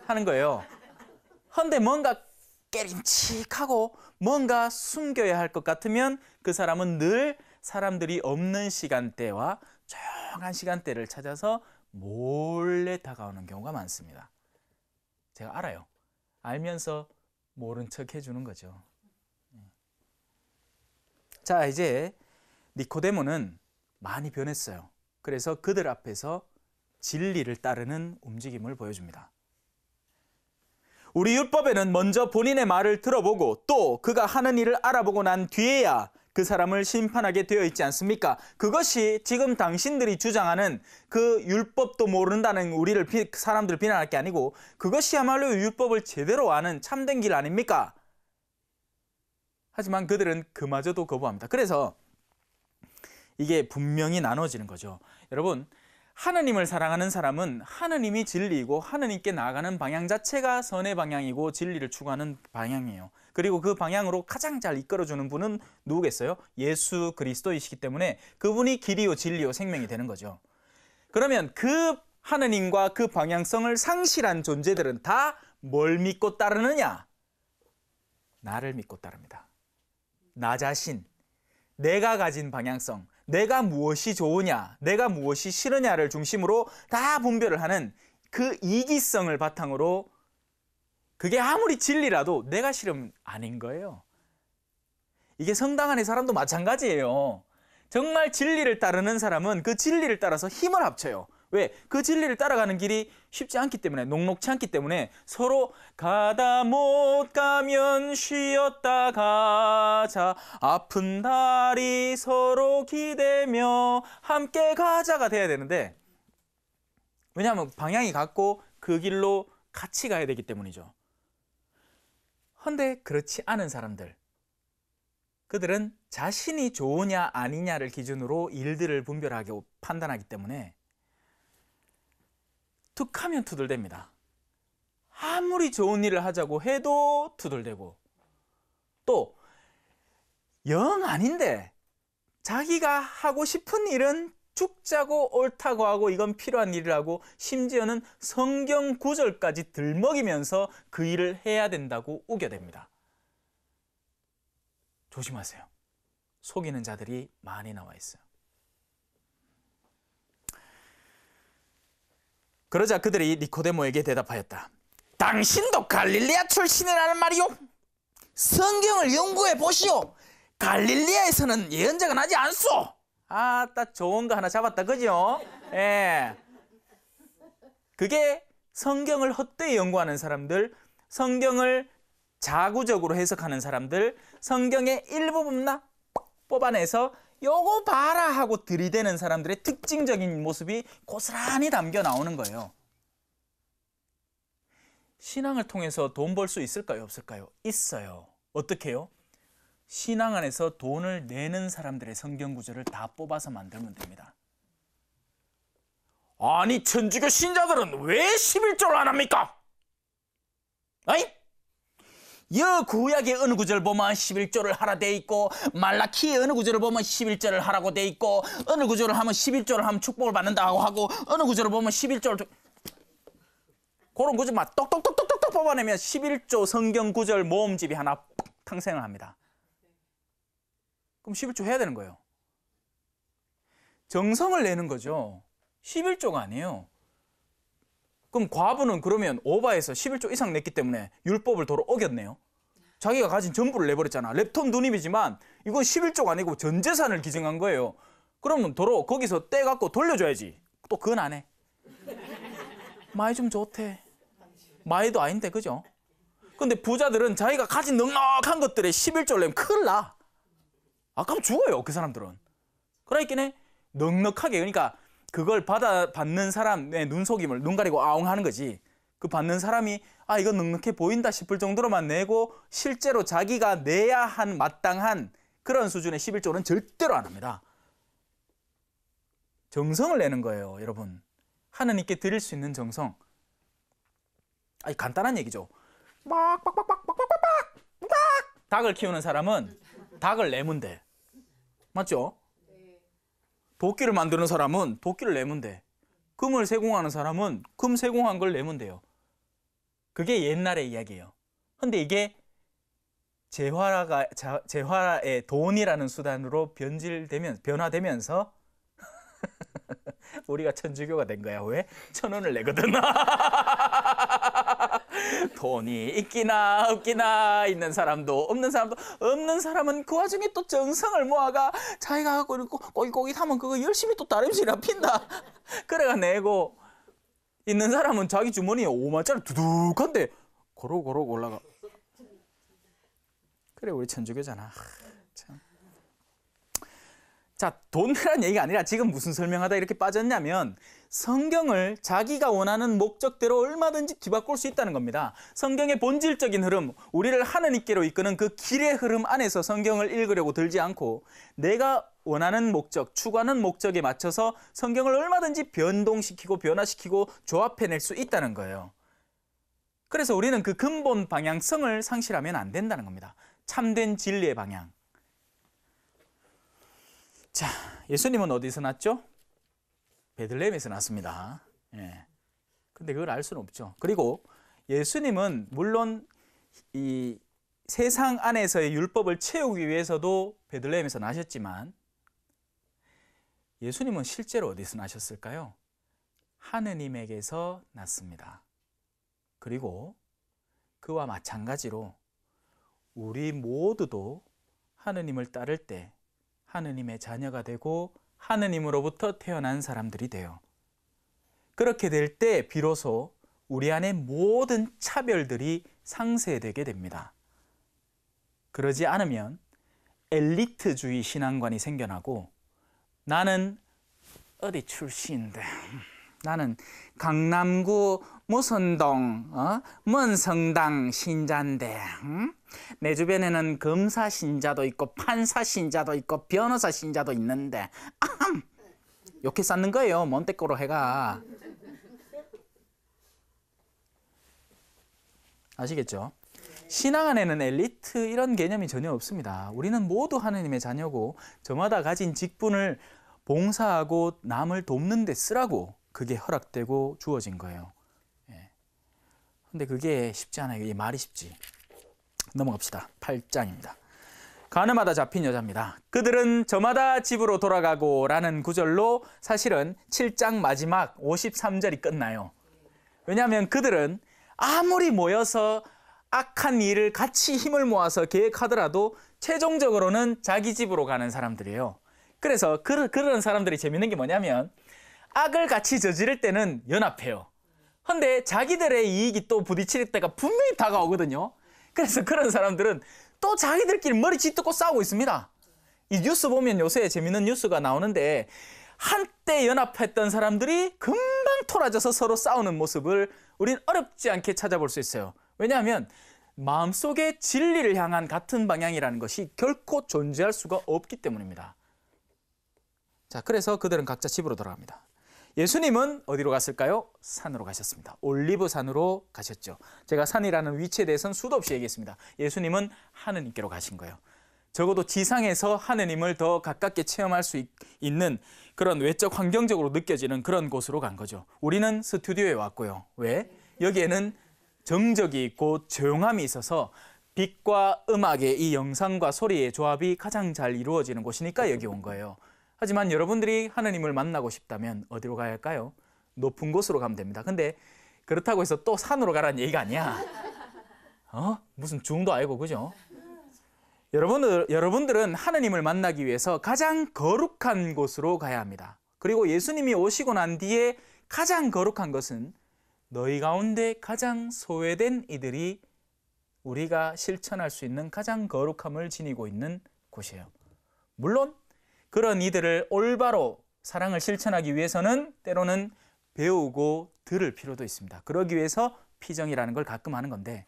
하는 거예요. 헌데 뭔가 깨림칙하고 뭔가 숨겨야 할 것 같으면 그 사람은 늘 사람들이 없는 시간대와 조용한 시간대를 찾아서 몰래 다가오는 경우가 많습니다. 제가 알아요. 알면서 모른 척 해주는 거죠. 예. 자, 이제 니코데모는 많이 변했어요. 그래서 그들 앞에서 진리를 따르는 움직임을 보여줍니다. 우리 율법에는 먼저 본인의 말을 들어보고 또 그가 하는 일을 알아보고 난 뒤에야 그 사람을 심판하게 되어 있지 않습니까? 그것이 지금 당신들이 주장하는 그 율법도 모른다는 우리를 비, 사람들을 비난할 게 아니고 그것이야말로 율법을 제대로 아는 참된 길 아닙니까? 하지만 그들은 그마저도 거부합니다. 그래서 이게 분명히 나눠지는 거죠. 여러분 하느님을 사랑하는 사람은 하느님이 진리이고 하느님께 나아가는 방향 자체가 선의 방향이고 진리를 추구하는 방향이에요. 그리고 그 방향으로 가장 잘 이끌어주는 분은 누구겠어요? 예수 그리스도이시기 때문에 그분이 길이요 진리요 생명이 되는 거죠. 그러면 그 하느님과 그 방향성을 상실한 존재들은 다 뭘 믿고 따르느냐? 나를 믿고 따릅니다. 나 자신, 내가 가진 방향성, 내가 무엇이 좋으냐, 내가 무엇이 싫으냐를 중심으로 다 분별을 하는 그 이기성을 바탕으로 그게 아무리 진리라도 내가 싫으면 아닌 거예요. 이게 성당 안의 사람도 마찬가지예요. 정말 진리를 따르는 사람은 그 진리를 따라서 힘을 합쳐요. 왜? 그 진리를 따라가는 길이 쉽지 않기 때문에, 녹록치 않기 때문에 서로 가다 못 가면 쉬었다 가자. 아픈 다리 서로 기대며 함께 가자가 돼야 되는데, 왜냐하면 방향이 같고 그 길로 같이 가야 되기 때문이죠. 헌데 그렇지 않은 사람들 그들은 자신이 좋으냐 아니냐를 기준으로 일들을 분별하게 판단하기 때문에 툭하면 투덜댑니다. 아무리 좋은 일을 하자고 해도 투덜대고 또 영 아닌데 자기가 하고 싶은 일은 죽자고 옳다고 하고 이건 필요한 일이라고 심지어는 성경 구절까지 들먹이면서 그 일을 해야 된다고 우겨댑니다. 조심하세요. 속이는 자들이 많이 나와 있어요. 그러자 그들이 니코데모에게 대답하였다. 당신도 갈릴리아 출신이라는 말이요? 성경을 연구해 보시오. 갈릴리아에서는 예언자가 나지 않소. 아, 딱 좋은 거 하나 잡았다. 그죠? 예. 그게 성경을 헛되이 연구하는 사람들, 성경을 자구적으로 해석하는 사람들, 성경의 일부분나 뽑아내서 요거 봐라 하고 들이대는 사람들의 특징적인 모습이 고스란히 담겨 나오는 거예요. 신앙을 통해서 돈 벌 수 있을까요? 없을까요? 있어요. 어떻게 요 신앙 안에서 돈을 내는 사람들의 성경 구절을 다 뽑아서 만들면 됩니다. 아니 천주교 신자들은 왜 11조를 안 합니까? 아이? 여 구약의 어느 구절 보면 11조를 하라 돼 있고 말라키의 어느 구절을 보면 11조를 하라고 돼 있고 어느 구절을 하면 11조를 하면 축복을 받는다고 하고 어느 구절을 보면 11조를 그런 구절만 똑똑똑똑똑 뽑아내면 11조 성경 구절 모음집이 하나 탁생을 합니다. 그럼 11조 해야 되는 거예요. 정성을 내는 거죠. 11조가 아니에요. 그럼 과부는 그러면 오바에서 11조 이상 냈기 때문에 율법을 도로 어겼네요. 자기가 가진 전부를 내버렸잖아. 랩톤 누님이지만 이건 11조가 아니고 전 재산을 기증한 거예요. 그러면 도로 거기서 떼갖고 돌려줘야지. 또 그건 안 해. 많이 좀 좋대. 많이도 아닌데 그죠? 근데 부자들은 자기가 가진 넉넉한 것들에 11조를 내면 큰일 나. 아까면 죽어요 그 사람들은 그러니까네 넉넉하게 그러니까 그걸 받아 받는 사람의 눈 속임을 눈 가리고 아웅 하는 거지 그 받는 사람이 아 이거 넉넉해 보인다 싶을 정도로만 내고 실제로 자기가 내야 한 마땅한 그런 수준의 11조는 절대로 안 합니다. 정성을 내는 거예요, 여러분. 하나님께 드릴 수 있는 정성. 아니 간단한 얘기죠. 막막막막막 막막 막 닭을 키우는 사람은 닭을 내면 돼. 맞죠? 네. 도끼를 만드는 사람은 도끼를 내면 돼. 금을 세공하는 사람은 금 세공한 걸 내면 돼요. 그게 옛날의 이야기예요. 근데 이게 재화라가 재화의 돈이라는 수단으로 변질되면 변화되면서 우리가 천주교가 된 거야 왜? 천 원을 내거든 돈이 있기나 없기나 있는 사람도 없는 사람도 없는 사람은 그 와중에 또 정성을 모아가 자기가 갖고 있는 꼬이꼬이 사면 그거 열심히 또 다림질이나 핀다. 그래가 내고 있는 사람은 자기 주머니에 오만짜리 두둑한데 고로 고로 올라가. 그래 우리 천주교잖아. 아, 참. 자, 돈이란 얘기가 아니라 지금 무슨 설명하다 이렇게 빠졌냐면 성경을 자기가 원하는 목적대로 얼마든지 뒤바꿀 수 있다는 겁니다. 성경의 본질적인 흐름, 우리를 하나님께로 이끄는 그 길의 흐름 안에서 성경을 읽으려고 들지 않고 내가 원하는 목적, 추구하는 목적에 맞춰서 성경을 얼마든지 변동시키고 변화시키고 조합해낼 수 있다는 거예요. 그래서 우리는 그 근본 방향성을 상실하면 안 된다는 겁니다. 참된 진리의 방향. 자, 예수님은 어디서 났죠? 베들레헴에서 났습니다. 예. 근데 그걸 알 수는 없죠. 그리고 예수님은 물론 이 세상 안에서의 율법을 채우기 위해서도 베들레헴에서 나셨지만 예수님은 실제로 어디서 나셨을까요? 하느님에게서 났습니다. 그리고 그와 마찬가지로 우리 모두도 하느님을 따를 때 하느님의 자녀가 되고 하느님으로부터 태어난 사람들이 돼요. 그렇게 될 때 비로소 우리 안에 모든 차별들이 상쇄되게 됩니다. 그러지 않으면 엘리트주의 신앙관이 생겨나고 나는 어디 출신인데 나는 강남구 무선동 어? 먼성당 신자인데 응? 내 주변에는 검사 신자도 있고 판사 신자도 있고 변호사 신자도 있는데 아함! 이렇게 쌓는 거예요. 먼데꼬로 해가. 아시겠죠? 신앙 안에는 엘리트 이런 개념이 전혀 없습니다. 우리는 모두 하느님의 자녀고 저마다 가진 직분을 봉사하고 남을 돕는 데 쓰라고 그게 허락되고 주어진 거예요. 예. 근데 그게 쉽지 않아요. 이 말이 쉽지. 넘어갑시다. 8장입니다. 가늠하다 잡힌 여자입니다. 그들은 저마다 집으로 돌아가고 라는 구절로 사실은 7장 마지막 53절이 끝나요. 왜냐하면 그들은 아무리 모여서 악한 일을 같이 힘을 모아서 계획하더라도 최종적으로는 자기 집으로 가는 사람들이에요. 그래서 그, 그런 사람들이 재밌는 게 뭐냐면 악을 같이 저지를 때는 연합해요. 근데 자기들의 이익이 또 부딪힐 때가 분명히 다가오거든요. 그래서 그런 사람들은 또 자기들끼리 머리 짓듣고 싸우고 있습니다. 이 뉴스 보면 요새 재밌는 뉴스가 나오는데 한때 연합했던 사람들이 금방 토라져서 서로 싸우는 모습을 우린 어렵지 않게 찾아볼 수 있어요. 왜냐하면 마음속에 진리를 향한 같은 방향이라는 것이 결코 존재할 수가 없기 때문입니다. 자, 그래서 그들은 각자 집으로 돌아갑니다. 예수님은 어디로 갔을까요? 산으로 가셨습니다. 올리브산으로 가셨죠. 제가 산이라는 위치에 대해서는 수도 없이 얘기했습니다. 예수님은 하느님께로 가신 거예요. 적어도 지상에서 하느님을 더 가깝게 체험할 수 있는 그런 외적 환경적으로 느껴지는 그런 곳으로 간 거죠. 우리는 스튜디오에 왔고요. 왜? 여기에는 정적이 있고 조용함이 있어서 빛과 음악의 이 영상과 소리의 조합이 가장 잘 이루어지는 곳이니까 여기 온 거예요. 하지만 여러분들이 하나님을 만나고 싶다면 어디로 가야 할까요? 높은 곳으로 가면 됩니다. 근데 그렇다고 해서 또 산으로 가라는 얘기가 아니야. 어? 무슨 중도 아니고 그죠? 여러분들 여러분들은 하나님을 만나기 위해서 가장 거룩한 곳으로 가야 합니다. 그리고 예수님이 오시고 난 뒤에 가장 거룩한 것은 너희 가운데 가장 소외된 이들이 우리가 실천할 수 있는 가장 거룩함을 지니고 있는 곳이에요. 물론 그런 이들을 올바로 사랑을 실천하기 위해서는 때로는 배우고 들을 필요도 있습니다. 그러기 위해서 피정이라는 걸 가끔 하는 건데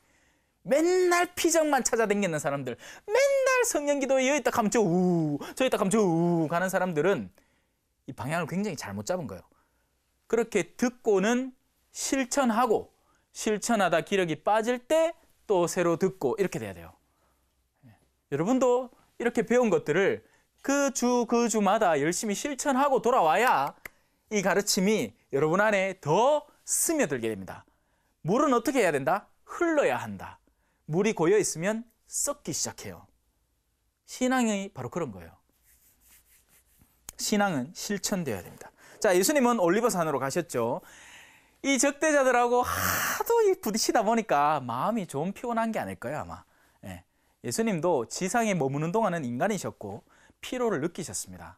맨날 피정만 찾아댕기는 사람들, 맨날 성령기도에 여기 있다 감면 우, 저기 다 감면 저우 가는 사람들은 이 방향을 굉장히 잘못 잡은 거예요. 그렇게 듣고는 실천하고 실천하다 기력이 빠질 때 또 새로 듣고 이렇게 돼야 돼요. 예. 여러분도 이렇게 배운 것들을 그 주, 그 주마다 열심히 실천하고 돌아와야 이 가르침이 여러분 안에 더 스며들게 됩니다. 물은 어떻게 해야 된다? 흘러야 한다. 물이 고여 있으면 썩기 시작해요. 신앙이 바로 그런 거예요. 신앙은 실천되어야 됩니다. 자, 예수님은 올리버산으로 가셨죠. 이 적대자들하고 하도 부딪히다 보니까 마음이 좀 피곤한 게 아닐까요, 아마. 예. 예수님도 지상에 머무는 동안은 인간이셨고 피로를 느끼셨습니다.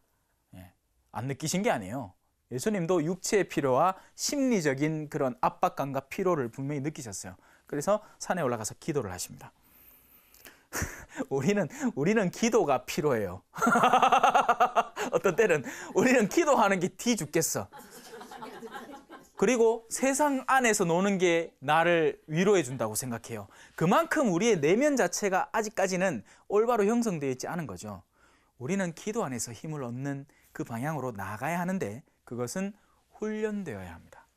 예, 안 느끼신 게 아니에요. 예수님도 육체의 피로와 심리적인 그런 압박감과 피로를 분명히 느끼셨어요. 그래서 산에 올라가서 기도를 하십니다. 우리는 우리는 기도가 필요해요. 어떤 때는 우리는 기도하는 게 뒤 죽겠어. 그리고 세상 안에서 노는 게 나를 위로해 준다고 생각해요. 그만큼 우리의 내면 자체가 아직까지는 올바로 형성되어 있지 않은 거죠. 우리는 기도 안에서 힘을 얻는 그 방향으로 나아가야 하는데 그것은 훈련되어야 합니다.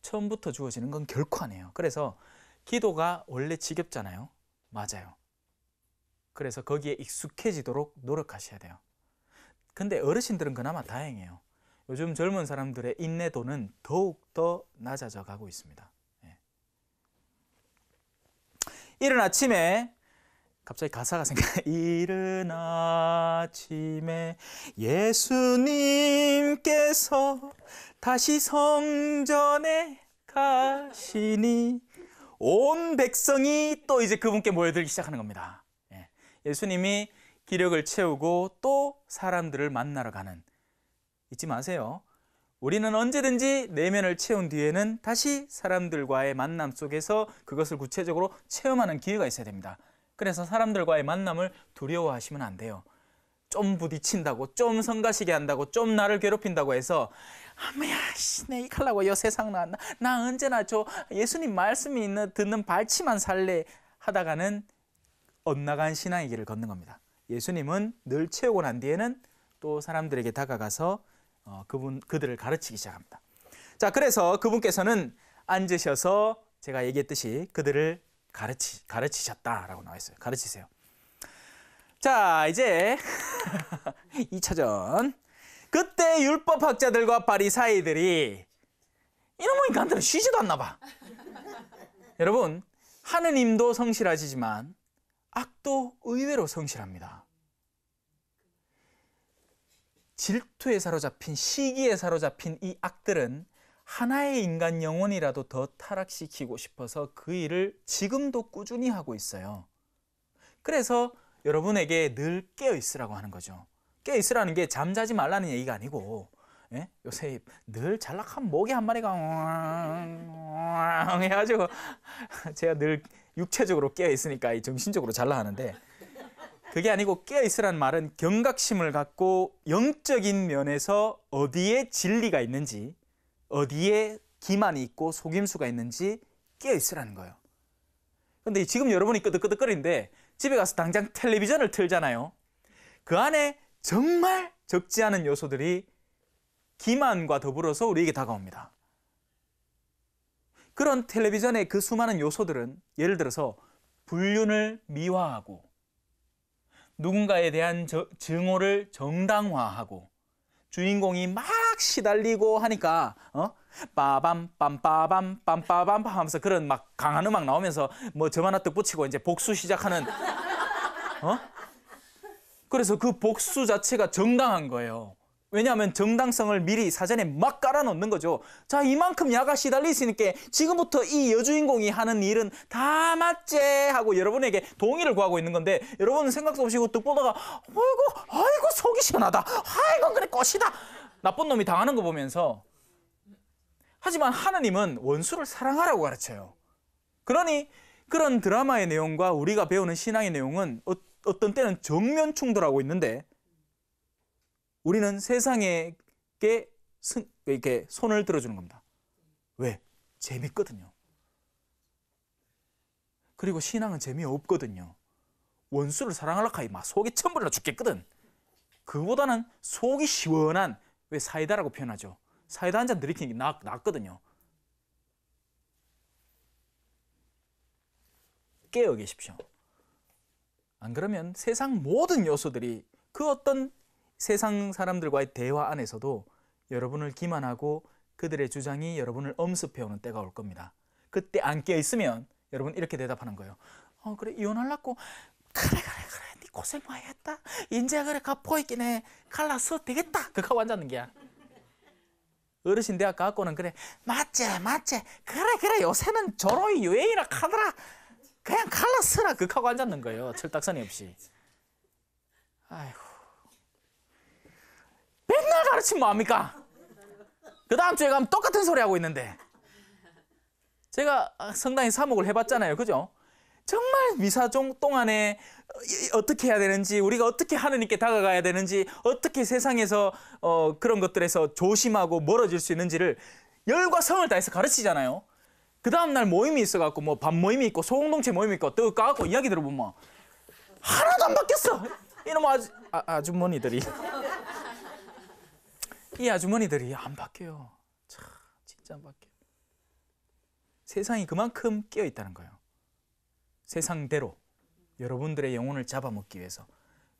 처음부터 주어지는 건 결코 아니에요. 그래서 기도가 원래 지겹잖아요. 맞아요. 그래서 거기에 익숙해지도록 노력하셔야 돼요. 근데 어르신들은 그나마 다행이에요. 요즘 젊은 사람들의 인내도는 더욱더 낮아져 가고 있습니다. 예. 이른 아침에 갑자기 가사가 생각 이른 아침에 예수님께서 다시 성전에 가시니 온 백성이 또 이제 그분께 모여들기 시작하는 겁니다. 예. 예수님이 기력을 채우고 또 사람들을 만나러 가는 잊지 마세요. 우리는 언제든지 내면을 채운 뒤에는 다시 사람들과의 만남 속에서 그것을 구체적으로 체험하는 기회가 있어야 됩니다. 그래서 사람들과의 만남을 두려워하시면 안 돼요. 좀 부딪힌다고, 좀 성가시게 한다고, 좀 나를 괴롭힌다고 해서 아메야, 씨, 내 이칼라고 여 세상 나나나 언제나 저 예수님 말씀이 있는 듣는 발치만 살래 하다가는 엇나간 신앙의 길을 걷는 겁니다. 예수님은 늘 채우고 난 뒤에는 또 사람들에게 다가가서 어, 그분 그들을 가르치기 시작합니다. 자, 그래서 그분께서는 앉으셔서 제가 얘기했듯이 그들을 가르치, 가르치셨다라고 나와 있어요. 가르치세요. 자, 이제 2차전. 그때 율법학자들과 바리사이들이 이놈의 인간단은 쉬지도 않나 봐. 여러분, 하느님도 성실하시지만 악도 의외로 성실합니다. 질투에 사로잡힌 시기에 사로잡힌 이 악들은 하나의 인간 영혼이라도 더 타락시키고 싶어서 그 일을 지금도 꾸준히 하고 있어요. 그래서 여러분에게 늘 깨어 있으라고 하는 거죠. 깨어 있으라는 게 잠자지 말라는 얘기가 아니고 예? 요새 늘 잘락한 목기한 마리가 해가지고 제가 늘 육체적으로 깨어 있으니까 정신적으로 잘나하는데 그게 아니고 깨어 있으라는 말은 경각심을 갖고 영적인 면에서 어디에 진리가 있는지 어디에 기만이 있고 속임수가 있는지 깨어 있으라는 거예요. 근데 지금 여러분이 끄덕끄덕거리는데 집에 가서 당장 텔레비전을 틀잖아요. 그 안에 정말 적지 않은 요소들이 기만과 더불어서 우리에게 다가옵니다. 그런 텔레비전의 그 수많은 요소들은 예를 들어서 불륜을 미화하고 누군가에 대한 저, 증오를 정당화하고 주인공이 막 시달리고 하니까 어? 빠밤 빰빠밤 빰빠밤 하면서 그런 막 강한 음악 나오면서 뭐점 하나 떡 붙이고 이제 복수 시작하는 어? 그래서 그 복수 자체가 정당한 거예요. 왜냐하면 정당성을 미리 사전에 막 깔아놓는 거죠. 자, 이만큼 야가 시달릴 수 있게 지금부터 이 여주인공이 하는 일은 다맞제 하고 여러분에게 동의를 구하고 있는 건데 여러분은 생각도 없이 뚝 보다가 아이고, 아이고 속이 시원하다. 아이고 그래 것이다. 나쁜 놈이 당하는 거 보면서 하지만 하느님은 원수를 사랑하라고 가르쳐요. 그러니 그런 드라마의 내용과 우리가 배우는 신앙의 내용은 어, 어떤 때는 정면 충돌하고 있는데 우리는 세상에게 승, 이렇게 손을 들어주는 겁니다. 왜? 재밌거든요. 그리고 신앙은 재미없거든요. 원수를 사랑하려고 하니 막 속이 천불나 죽겠거든. 그보다는 속이 시원한 왜 사이다라고 표현하죠. 사이다 한 잔 들이키는 게 낫, 낫거든요. 깨어 계십시오. 안 그러면 세상 모든 요소들이 그 어떤 세상 사람들과의 대화 안에서도 여러분을 기만하고 그들의 주장이 여러분을 엄습해오는 때가 올 겁니다. 그때 안 깨있으면 여러분 이렇게 대답하는 거예요. 어 그래 이혼할라고 그래 그래 그래 네 고생 많이 했다. 인제 그래 갚고 있긴 해. 갈라서 되겠다. 그거 완전 게야. 어르신 대학 가고는 그래 맞지 맞지 그래 그래 요새는 저로이 유행이라 카더라 그냥 갈라쓰라 그하고 앉았는 거예요 철딱선이 없이 아이고 가르치 뭐합니까? 그 다음 주에 가면 똑같은 소리 하고 있는데 제가 성당에 사목을 해봤잖아요. 그죠? 정말 미사종 동안에 어떻게 해야 되는지 우리가 어떻게 하느님께 다가가야 되는지 어떻게 세상에서 어, 그런 것들에서 조심하고 멀어질 수 있는지를 열과 성을 다해서 가르치잖아요. 그 다음날 모임이 있어갖고 뭐밥 모임이 있고 소공동체 모임이 있고 또 까갖고 이야기 들어보면 하나도 안 바뀌었어. 이놈 아주, 아, 아주머니들이. 이 아주머니들이 안 바뀌어요. 참, 진짜 안 바뀌어요. 세상이 그만큼 끼어 있다는 거예요. 세상대로 여러분들의 영혼을 잡아먹기 위해서.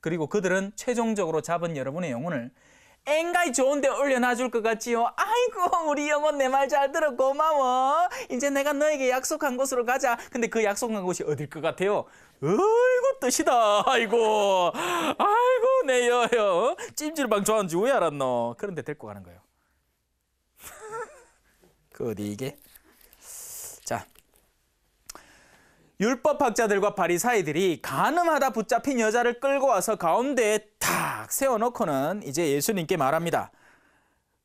그리고 그들은 최종적으로 잡은 여러분의 영혼을 엥가이 좋은데 올려놔줄 것 같지요? 아이고 우리 영혼 내 말 잘 들어 고마워 이제 내가 너에게 약속한 곳으로 가자 근데 그 약속한 곳이 어딜 것 같아요? 어이구 뜻이다 아이고 아이고 내 여여 어? 찜질방 좋아하는지 왜 알았노 그런데 데리고 가는 거예요 그 어디 이게 자 율법학자들과 바리사이들이 가늠하다 붙잡힌 여자를 끌고 와서 가운데에 탁 세워놓고는 이제 예수님께 말합니다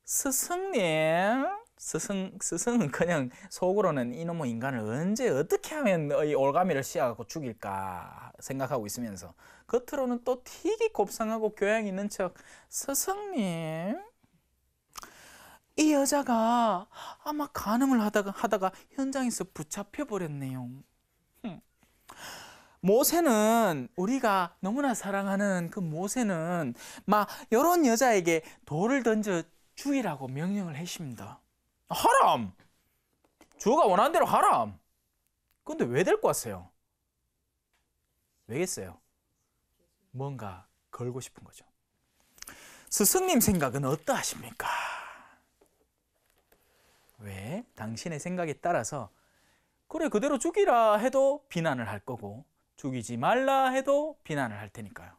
스승님 스승, 스승은 그냥 속으로는 이놈의 인간을 언제 어떻게 하면 이 올가미를 씌워갖고 죽일까 생각하고 있으면서 겉으로는 또 튀기 곱상하고 교양 있는 척 스승님 이 여자가 아마 간음을 하다가, 하다가 현장에서 붙잡혀 버렸네요. 모세는 우리가 너무나 사랑하는 그 모세는 막 이런 여자에게 돌을 던져 죽이라고 명령을 했습니다. 하람. 주어가 원하는 대로 하람. 근데 왜 될 것같아요 왜겠어요? 뭔가 걸고 싶은 거죠. 스승님 생각은 어떠하십니까? 왜? 당신의 생각에 따라서 그래 그대로 죽이라 해도 비난을 할 거고 죽이지 말라 해도 비난을 할 테니까요.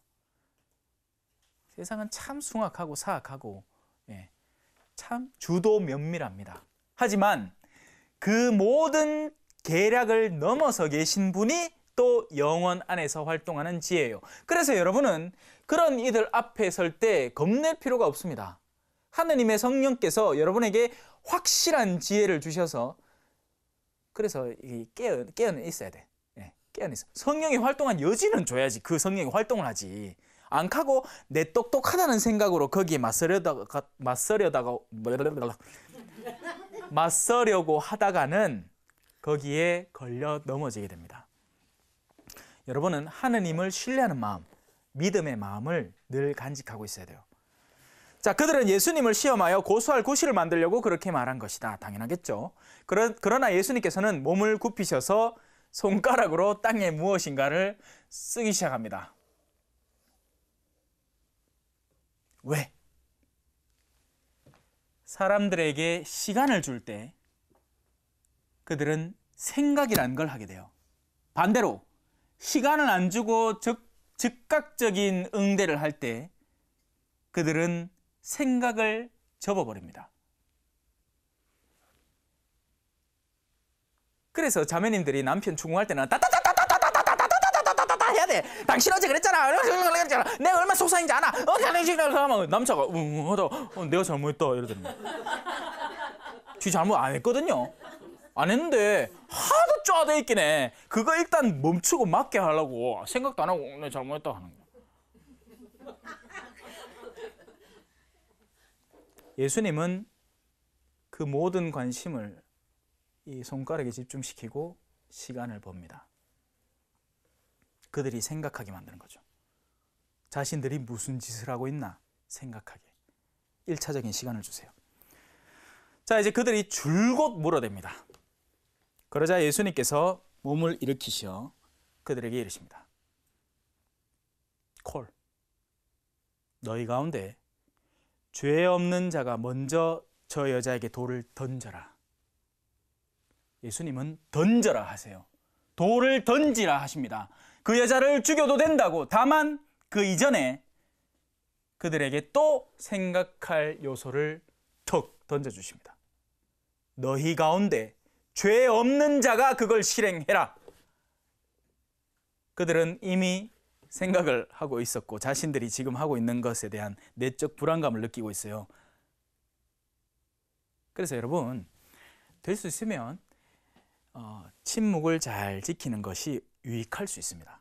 세상은 참 숭악하고 사악하고 예, 참 주도 면밀합니다. 하지만 그 모든 계략을 넘어서 계신 분이 또 영원 안에서 활동하는 지혜예요. 그래서 여러분은 그런 이들 앞에 설 때 겁낼 필요가 없습니다. 하느님의 성령께서 여러분에게 확실한 지혜를 주셔서 그래서 깨어, 깨어 있어야 돼. 예, 깨어있어. 성령이 활동한 여지는 줘야지 그 성령이 활동을 하지. 안카고 내 똑똑하다는 생각으로 거기에 맞서려다가 맞서려다가 맞서려고 하다가는 거기에 걸려 넘어지게 됩니다. 여러분은 하느님을 신뢰하는 마음, 믿음의 마음을 늘 간직하고 있어야 돼요. 자, 그들은 예수님을 시험하여 고소할 구실을 만들려고 그렇게 말한 것이다. 당연하겠죠. 그러, 그러나 예수님께서는 몸을 굽히셔서 손가락으로 땅에 무엇인가를 쓰기 시작합니다. 왜? 사람들에게 시간을 줄 때 그들은 생각이란 걸 하게 돼요. 반대로 시간을 안 주고 즉, 즉각적인 응대를 할 때 그들은 생각을 접어버립니다. 그래서 자매님들이 남편 추궁할 때는 따따따 돼. 당신 어제 그랬잖아. 내가 얼마나 속상인지 알아. 어, 하면 남자가 응 하다 어, 내가 잘못했다 이러더니 쥐 잘못 안 했거든요. 안 했는데 하도 쪼아대 있긴 해. 그거 일단 멈추고 맞게 하려고 생각도 안 하고 어, 내 잘못했다 하는 거 예수님은 그 모든 관심을 이 손가락에 집중시키고 시간을 봅니다. 그들이 생각하게 만드는 거죠. 자신들이 무슨 짓을 하고 있나 생각하게. 1차적인 시간을 주세요. 자, 이제 그들이 줄곧 물어댑니다. 그러자 예수님께서 몸을 일으키시어 그들에게 이르십니다. 콜. 너희 가운데 죄 없는 자가 먼저 저 여자에게 돌을 던져라. 예수님은 던져라 하세요. 돌을 던지라 하십니다. 그 여자를 죽여도 된다고. 다만 그 이전에 그들에게 또 생각할 요소를 턱 던져주십니다. 너희 가운데 죄 없는 자가 그걸 실행해라. 그들은 이미 생각을 하고 있었고 자신들이 지금 하고 있는 것에 대한 내적 불안감을 느끼고 있어요. 그래서 여러분 될 수 있으면 어, 침묵을 잘 지키는 것이 유익할 수 있습니다.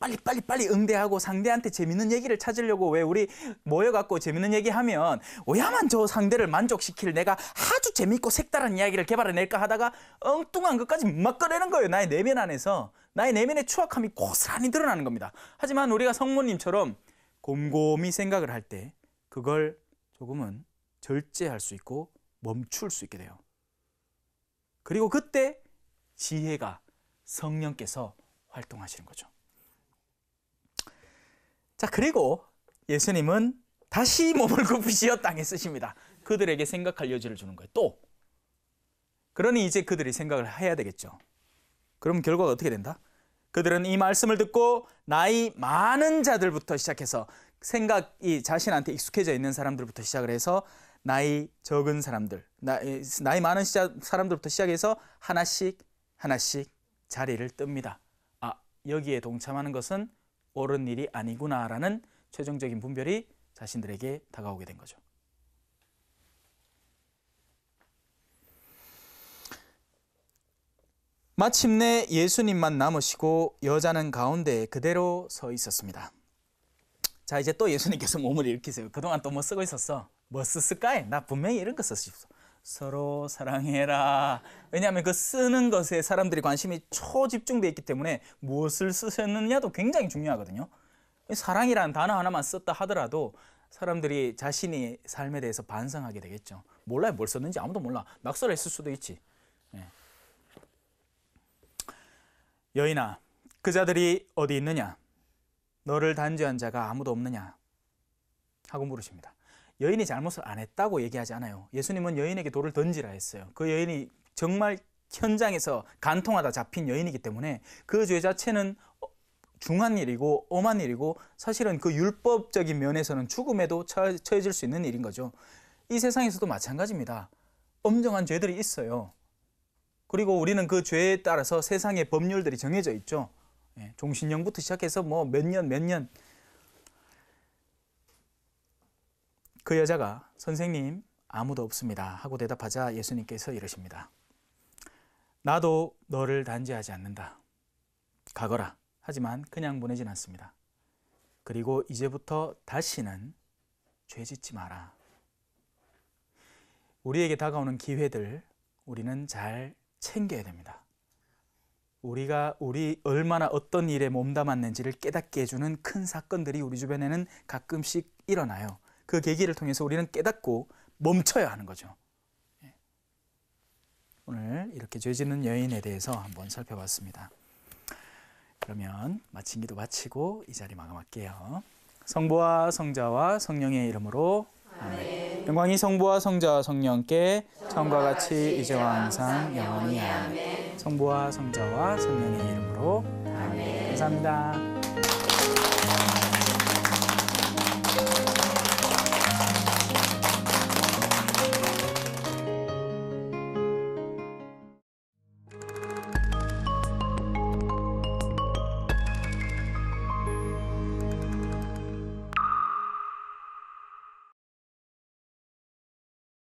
빨리 빨리 빨리 응대하고 상대한테 재밌는 얘기를 찾으려고 왜 우리 모여갖고 재밌는 얘기하면 왜야만 저 상대를 만족시킬 내가 아주 재밌고 색다른 이야기를 개발해낼까 하다가 엉뚱한 것까지 막 꺼내는 거예요. 나의 내면 안에서 나의 내면의 추악함이 고스란히 드러나는 겁니다. 하지만 우리가 성모님처럼 곰곰이 생각을 할 때 그걸 조금은 절제할 수 있고 멈출 수 있게 돼요. 그리고 그때 지혜가 성령께서 활동하시는 거죠. 자, 그리고 예수님은 다시 몸을 굽히시어 땅에 쓰십니다. 그들에게 생각할 여지를 주는 거예요. 또 그러니 이제 그들이 생각을 해야 되겠죠. 그럼 결과가 어떻게 된다? 그들은 이 말씀을 듣고 나이 많은 자들부터 시작해서 생각이 자신한테 익숙해져 있는 사람들부터 시작을 해서 나이 적은 사람들, 나이, 나이 많은 시작, 사람들부터 시작해서 하나씩 하나씩 자리를 뜹니다. 아, 여기에 동참하는 것은 옳은 일이 아니구나라는 최종적인 분별이 자신들에게 다가오게 된 거죠. 마침내 예수님만 남으시고 여자는 가운데 그대로 서 있었습니다. 자 이제 또 예수님께서 몸을 일으키세요. 그동안 또 뭐 쓰고 있었어? 뭐썼을까나 분명히 이런 거 썼어. 서로 사랑해라. 왜냐하면 그 쓰는 것에 사람들이 관심이 초집중돼 있기 때문에 무엇을 쓰셨느냐도 굉장히 중요하거든요. 사랑이라는 단어 하나만 썼다 하더라도 사람들이 자신이 삶에 대해서 반성하게 되겠죠. 몰라요. 뭘 썼는지 아무도 몰라. 낙서를 했을 수도 있지. 예. 여인아, 그 자들이 어디 있느냐? 너를 단죄한 자가 아무도 없느냐? 하고 물으십니다. 여인이 잘못을 안 했다고 얘기하지 않아요. 예수님은 여인에게 돌을 던지라 했어요. 그 여인이 정말 현장에서 간통하다 잡힌 여인이기 때문에 그 죄 자체는 어, 중한 일이고 엄한 일이고 사실은 그 율법적인 면에서는 죽음에도 처해질 수 있는 일인 거죠. 이 세상에서도 마찬가지입니다. 엄정한 죄들이 있어요. 그리고 우리는 그 죄에 따라서 세상의 법률들이 정해져 있죠. 예, 종신형부터 시작해서 뭐 몇 년, 몇 년, 그 여자가 선생님 아무도 없습니다 하고 대답하자 예수님께서 이러십니다. 나도 너를 단죄하지 않는다. 가거라. 하지만 그냥 보내진 않습니다. 그리고 이제부터 다시는 죄 짓지 마라. 우리에게 다가오는 기회들 우리는 잘 챙겨야 됩니다. 우리가 우리 얼마나 어떤 일에 몸담았는지를 깨닫게 해주는 큰 사건들이 우리 주변에는 가끔씩 일어나요. 그 계기를 통해서 우리는 깨닫고 멈춰야 하는 거죠. 예. 오늘 이렇게 죄 짓는 여인에 대해서 한번 살펴봤습니다. 그러면 마친 기도 마치고 이 자리 마감할게요. 성부와 성자와 성령의 이름으로 아멘. 영광이 성부와 성자와 성령께 처음과 같이 이제와 항상 영원히 아멘. 성부와 성자와 성령의 이름으로 아멘. 감사합니다.